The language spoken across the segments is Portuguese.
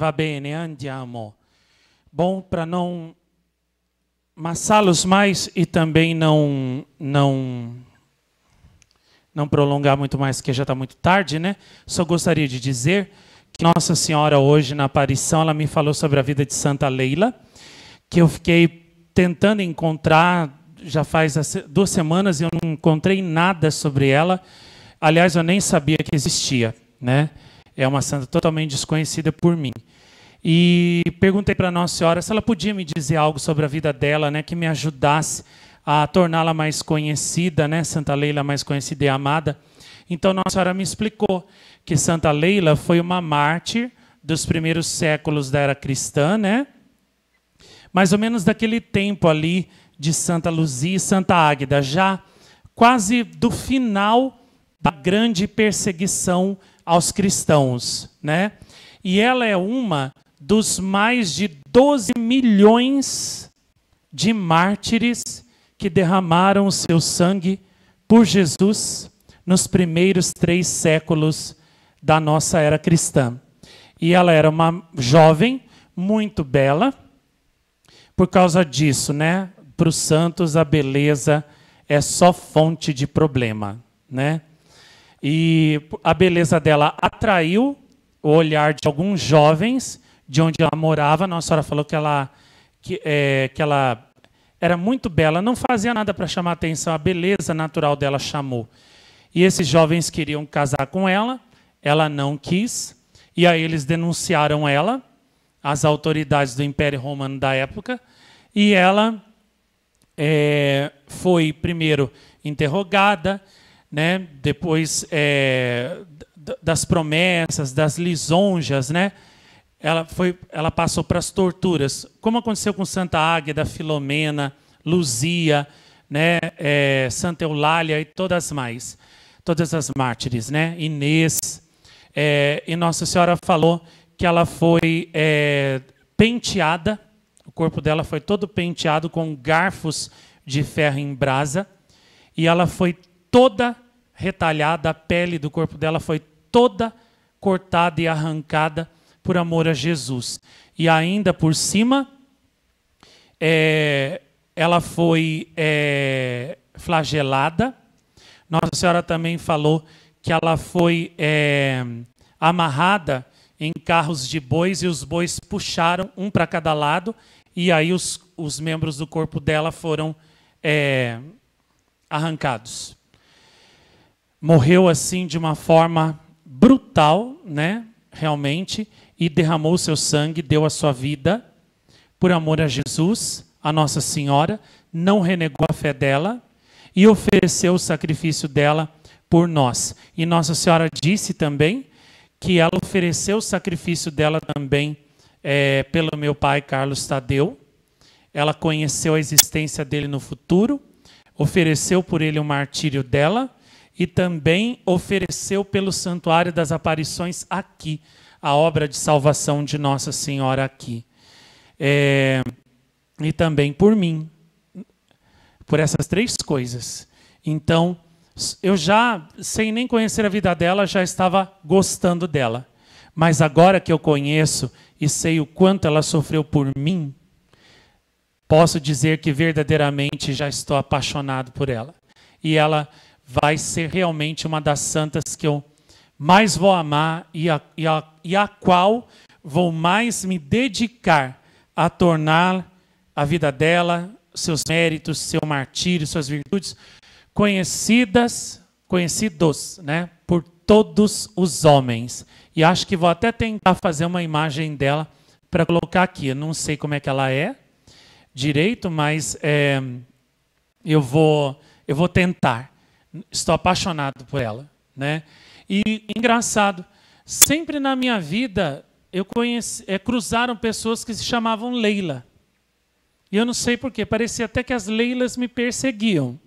Va bene, andiamo. Bom, para não massá-los mais e também não não não prolongar muito mais, porque já está muito tarde, né? Só gostaria de dizer que Nossa Senhora hoje na aparição ela me falou sobre a vida de Santa Leila, que eu fiquei tentando encontrar já faz duas semanas e eu não encontrei nada sobre ela. Aliás, eu nem sabia que existia, né? É uma santa totalmente desconhecida por mim. E perguntei para Nossa Senhora se ela podia me dizer algo sobre a vida dela, né, que me ajudasse a torná-la mais conhecida, né, Santa Leila mais conhecida e amada. Então Nossa Senhora me explicou que Santa Leila foi uma mártir dos primeiros séculos da era cristã, né? Mais ou menos daquele tempo ali de Santa Luzia e Santa Águida, já quase do final da grande perseguição aos cristãos, né? E ela é uma dos mais de 12 milhões de mártires que derramaram o seu sangue por Jesus nos primeiros três séculos da nossa era cristã. E ela era uma jovem muito bela. Por causa disso, né? Para os santos a beleza é só fonte de problema, né? E a beleza dela atraiu o olhar de alguns jovens de onde ela morava. Nossa Senhora falou que ela, que, é, que ela era muito bela, não fazia nada para chamar atenção, a beleza natural dela chamou. E esses jovens queriam casar com ela, ela não quis, e aí eles denunciaram ela às autoridades do Império Romano da época, e ela é, foi primeiro interrogada, né? depois é, das promessas, das lisonjas, né? ela, foi, ela passou para as torturas, como aconteceu com Santa Águeda, Filomena, Luzia, né? É, Santa Eulália e todas mais, todas as mártires, né? Inês. É, e Nossa Senhora falou que ela foi é, penteada, o corpo dela foi todo penteado com garfos de ferro em brasa, e ela foi toda retalhada, a pele do corpo dela foi toda cortada e arrancada por amor a Jesus. E ainda por cima, é, ela foi é, flagelada. Nossa Senhora também falou que ela foi é, amarrada em carros de bois e os bois puxaram um para cada lado e aí os, os membros do corpo dela foram é, arrancados morreu assim de uma forma brutal, né? Realmente, e derramou o seu sangue, deu a sua vida por amor a Jesus, a Nossa Senhora, não renegou a fé dela e ofereceu o sacrifício dela por nós. E Nossa Senhora disse também que ela ofereceu o sacrifício dela também é, pelo meu pai Carlos Tadeu. Ela conheceu a existência dele no futuro, ofereceu por ele o martírio dela e também ofereceu pelo santuário das aparições aqui, a obra de salvação de Nossa Senhora aqui. É, e também por mim, por essas três coisas. Então, eu já, sem nem conhecer a vida dela, já estava gostando dela. Mas agora que eu conheço e sei o quanto ela sofreu por mim, posso dizer que verdadeiramente já estou apaixonado por ela. E ela vai ser realmente uma das santas que eu mais vou amar e a, e a, e a qual vou mais me dedicar a tornar a vida dela, seus méritos, seu martírio, suas virtudes conhecidas, conhecidos, né, por todos os homens. E acho que vou até tentar fazer uma imagem dela para colocar aqui. Eu não sei como é que ela é direito, mas é, eu vou eu vou tentar. Estou apaixonado por ela, né? E engraçado, sempre na minha vida eu conheci, é, cruzaram pessoas que se chamavam Leila. E eu não sei porquê, parecia até que as Leilas me perseguiam.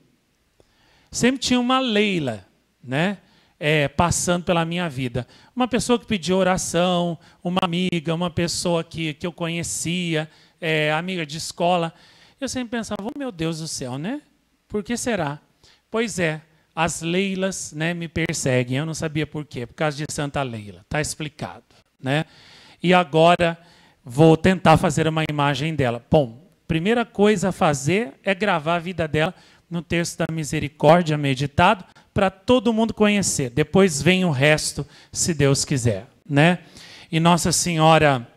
Sempre tinha uma Leila, né? É, passando pela minha vida. Uma pessoa que pedia oração, uma amiga, uma pessoa que, que eu conhecia, é, amiga de escola. Eu sempre pensava, oh, meu Deus do céu, né? Por que será? Pois é, as leilas né, me perseguem. Eu não sabia por quê, por causa de Santa Leila. Está explicado. Né? E agora vou tentar fazer uma imagem dela. Bom, primeira coisa a fazer é gravar a vida dela no texto da misericórdia meditado para todo mundo conhecer. Depois vem o resto, se Deus quiser. Né? E Nossa Senhora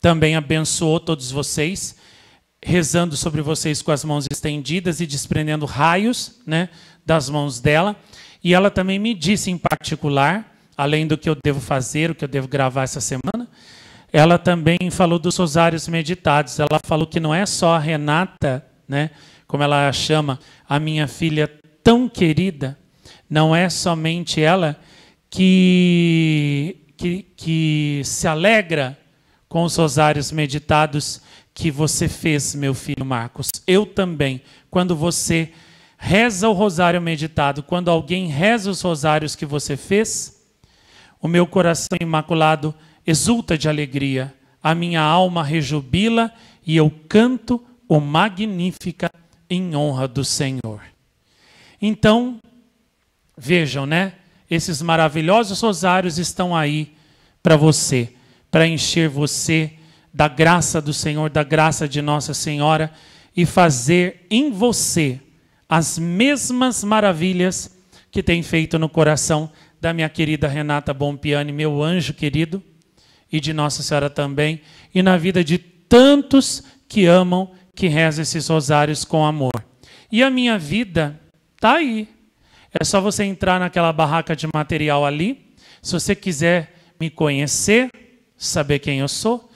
também abençoou todos vocês rezando sobre vocês com as mãos estendidas e desprendendo raios, né, das mãos dela. E ela também me disse, em particular, além do que eu devo fazer, o que eu devo gravar essa semana, ela também falou dos rosários meditados. Ela falou que não é só a Renata, né, como ela a chama, a minha filha tão querida, não é somente ela que, que, que se alegra com os rosários meditados que você fez, meu filho Marcos. Eu também, quando você Reza o rosário meditado. Quando alguém reza os rosários que você fez, o meu coração imaculado exulta de alegria, a minha alma rejubila e eu canto o magnífica em honra do Senhor. Então, vejam, né? Esses maravilhosos rosários estão aí para você, para encher você da graça do Senhor, da graça de Nossa Senhora e fazer em você as mesmas maravilhas que tem feito no coração da minha querida Renata Bompiani, meu anjo querido, e de Nossa Senhora também, e na vida de tantos que amam, que rezam esses rosários com amor. E a minha vida está aí. É só você entrar naquela barraca de material ali, se você quiser me conhecer, saber quem eu sou,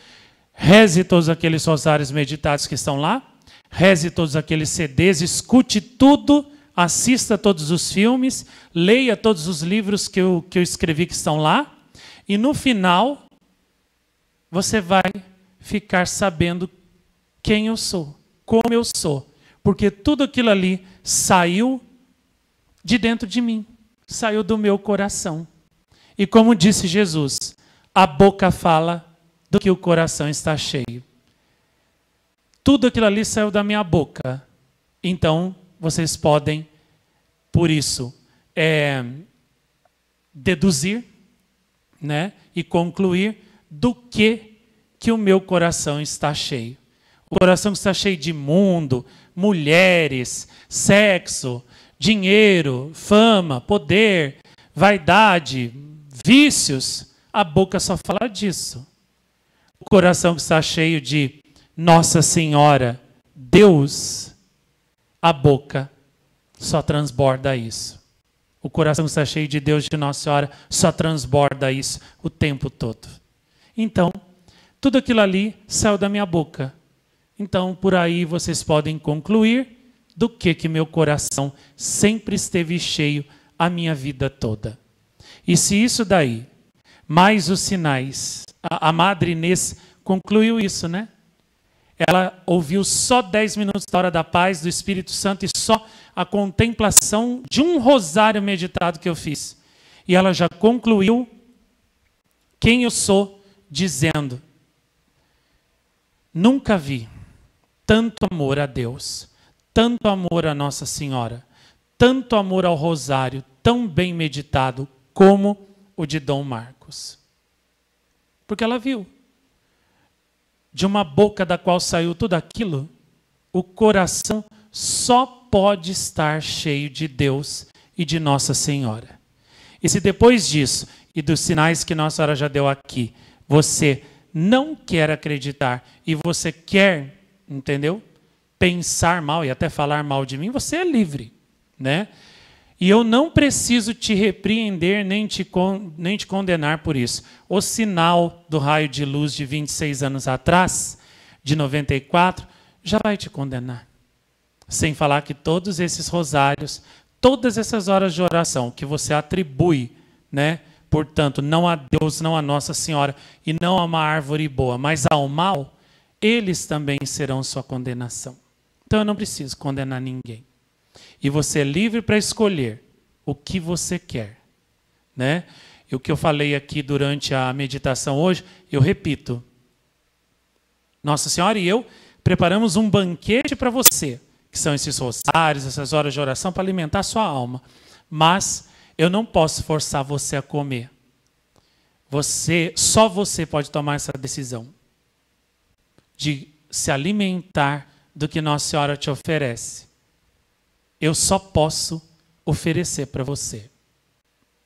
reze todos aqueles rosários meditados que estão lá reze todos aqueles CDs, escute tudo, assista todos os filmes, leia todos os livros que eu, que eu escrevi que estão lá, e no final você vai ficar sabendo quem eu sou, como eu sou, porque tudo aquilo ali saiu de dentro de mim, saiu do meu coração. E como disse Jesus, a boca fala do que o coração está cheio. Tudo aquilo ali saiu da minha boca. Então, vocês podem, por isso, é, deduzir né, e concluir do que, que o meu coração está cheio. O coração que está cheio de mundo, mulheres, sexo, dinheiro, fama, poder, vaidade, vícios, a boca só fala disso. O coração que está cheio de nossa Senhora, Deus, a boca só transborda isso. O coração está cheio de Deus, de Nossa Senhora, só transborda isso o tempo todo. Então, tudo aquilo ali saiu da minha boca. Então, por aí vocês podem concluir do que que meu coração sempre esteve cheio a minha vida toda. E se isso daí, mais os sinais, a, a Madre Inês concluiu isso, né? ela ouviu só 10 minutos da hora da paz do Espírito Santo e só a contemplação de um rosário meditado que eu fiz. E ela já concluiu quem eu sou, dizendo: Nunca vi tanto amor a Deus, tanto amor a Nossa Senhora, tanto amor ao rosário, tão bem meditado como o de Dom Marcos. Porque ela viu de uma boca da qual saiu tudo aquilo, o coração só pode estar cheio de Deus e de Nossa Senhora. E se depois disso e dos sinais que Nossa Senhora já deu aqui, você não quer acreditar e você quer, entendeu? Pensar mal e até falar mal de mim, você é livre, né? E eu não preciso te repreender nem te, nem te condenar por isso. O sinal do raio de luz de 26 anos atrás, de 94, já vai te condenar. Sem falar que todos esses rosários, todas essas horas de oração que você atribui, né? Portanto, não a Deus, não a Nossa Senhora e não a uma árvore boa, mas ao mal, eles também serão sua condenação. Então eu não preciso condenar ninguém. E você é livre para escolher o que você quer. Né? E o que eu falei aqui durante a meditação hoje, eu repito. Nossa Senhora e eu preparamos um banquete para você, que são esses rosários, essas horas de oração para alimentar a sua alma. Mas eu não posso forçar você a comer. Você, só você pode tomar essa decisão de se alimentar do que Nossa Senhora te oferece eu só posso oferecer para você.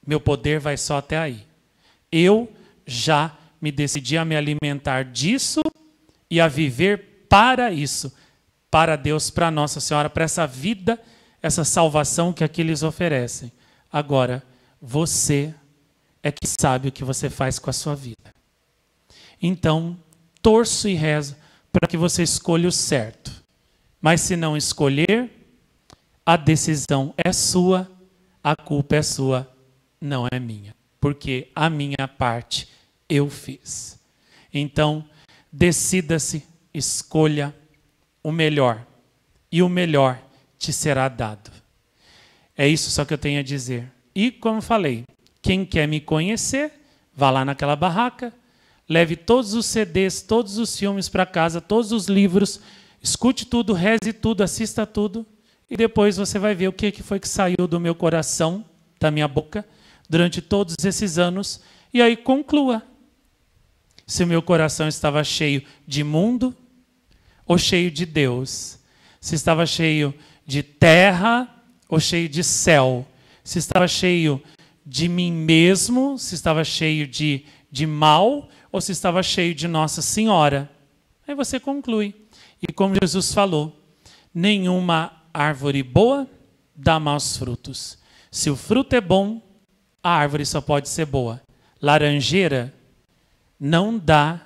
Meu poder vai só até aí. Eu já me decidi a me alimentar disso e a viver para isso, para Deus, para Nossa Senhora, para essa vida, essa salvação que aqui lhes oferecem. Agora, você é que sabe o que você faz com a sua vida. Então, torço e rezo para que você escolha o certo. Mas se não escolher, a decisão é sua, a culpa é sua, não é minha, porque a minha parte eu fiz. Então, decida-se, escolha o melhor, e o melhor te será dado. É isso só que eu tenho a dizer. E, como falei, quem quer me conhecer, vá lá naquela barraca, leve todos os CDs, todos os filmes para casa, todos os livros, escute tudo, reze tudo, assista tudo e depois você vai ver o que foi que saiu do meu coração, da minha boca, durante todos esses anos. E aí conclua se o meu coração estava cheio de mundo ou cheio de Deus. Se estava cheio de terra ou cheio de céu. Se estava cheio de mim mesmo, se estava cheio de, de mal ou se estava cheio de Nossa Senhora. Aí você conclui. E como Jesus falou, nenhuma árvore boa dá maus frutos. Se o fruto é bom, a árvore só pode ser boa. Laranjeira não dá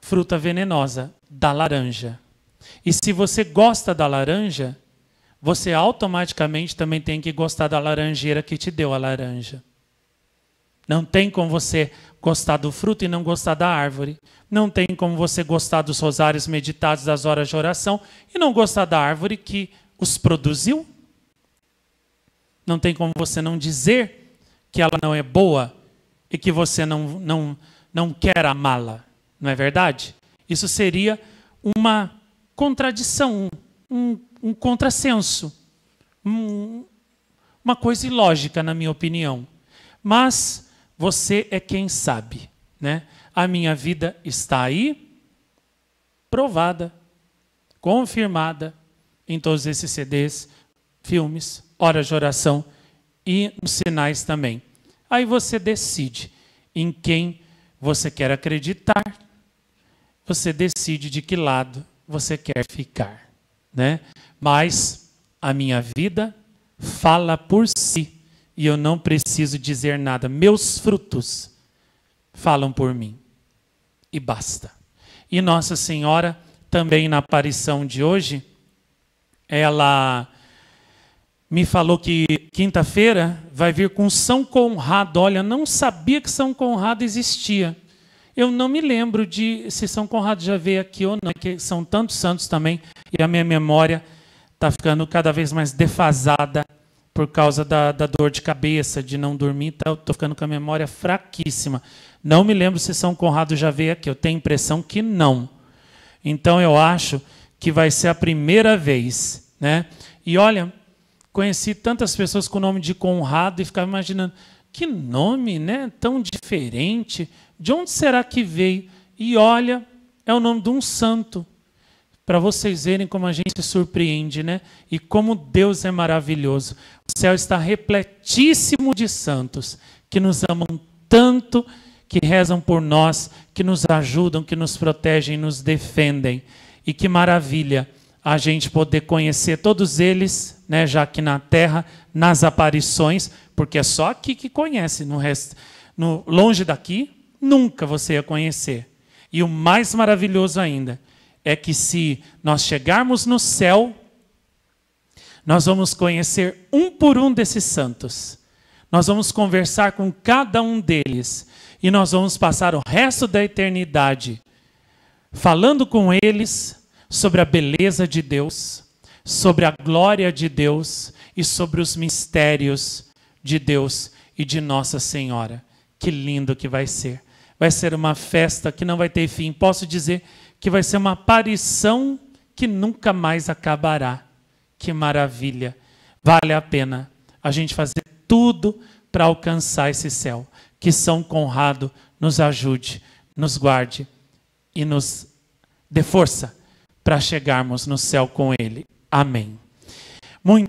fruta venenosa, dá laranja. E se você gosta da laranja, você automaticamente também tem que gostar da laranjeira que te deu a laranja. Não tem como você gostar do fruto e não gostar da árvore. Não tem como você gostar dos rosários meditados das horas de oração e não gostar da árvore que os produziu? Não tem como você não dizer que ela não é boa e que você não, não, não quer amá-la, não é verdade? Isso seria uma contradição, um, um contrassenso, um, uma coisa ilógica, na minha opinião. Mas você é quem sabe. Né? A minha vida está aí, provada, confirmada, em todos esses CDs, filmes, horas de oração e nos sinais também. Aí você decide em quem você quer acreditar, você decide de que lado você quer ficar. Né? Mas a minha vida fala por si e eu não preciso dizer nada. Meus frutos falam por mim e basta. E Nossa Senhora, também na aparição de hoje, ela me falou que quinta-feira vai vir com São Conrado. Olha, não sabia que São Conrado existia. Eu não me lembro de se São Conrado já veio aqui ou não, que são tantos santos também, e a minha memória está ficando cada vez mais defasada por causa da, da dor de cabeça, de não dormir, tá, estou ficando com a memória fraquíssima. Não me lembro se São Conrado já veio aqui, eu tenho a impressão que não. Então eu acho que vai ser a primeira vez, né? E olha, conheci tantas pessoas com o nome de Conrado e ficava imaginando que nome, né? Tão diferente. De onde será que veio? E olha, é o nome de um santo. Para vocês verem como a gente se surpreende, né? E como Deus é maravilhoso. O céu está repletíssimo de santos que nos amam tanto, que rezam por nós, que nos ajudam, que nos protegem, nos defendem. E que maravilha a gente poder conhecer todos eles, né, já aqui na Terra, nas aparições, porque é só aqui que conhece, no resto, no, longe daqui, nunca você ia conhecer. E o mais maravilhoso ainda é que se nós chegarmos no céu, nós vamos conhecer um por um desses santos. Nós vamos conversar com cada um deles e nós vamos passar o resto da eternidade falando com eles, sobre a beleza de Deus, sobre a glória de Deus e sobre os mistérios de Deus e de Nossa Senhora. Que lindo que vai ser! Vai ser uma festa que não vai ter fim. Posso dizer que vai ser uma aparição que nunca mais acabará. Que maravilha! Vale a pena a gente fazer tudo para alcançar esse céu. Que São Conrado nos ajude, nos guarde e nos dê força para chegarmos no céu com Ele. Amém. Muito